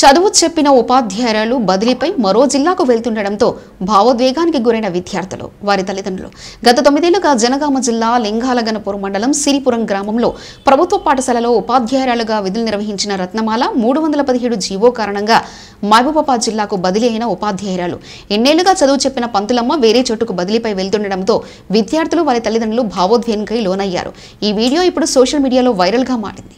చదువు చెప్పిన ఉపాధ్యాయురాలు బదిలీపై మరో జిల్లాకు వెళ్తుండటంతో భావోద్వేగానికి గురైన విద్యార్థులు వారి తల్లిదండ్రులు గత తొమ్మిదేళ్లుగా జనగామ జిల్లా లింగాలగనపురం మండలం సిరిపురం గ్రామంలో ప్రభుత్వ పాఠశాలలో ఉపాధ్యాయురాలుగా విధులు నిర్వహించిన రత్నమాల మూడు వందల పదిహేడు జీవో కారణంగా మహబూబాబాద్ జిల్లాకు బదిలీ అయిన ఉపాధ్యాయురాలు ఎన్నేళ్లుగా చదువు చెప్పిన పంతులమ్మ వేరే చోటుకు బదిలీపై వెళ్తుండటంతో విద్యార్థులు వారి తల్లిదండ్రులు భావోద్వేగంకై లోనయ్యారు ఈ వీడియో ఇప్పుడు సోషల్ మీడియాలో వైరల్గా మారింది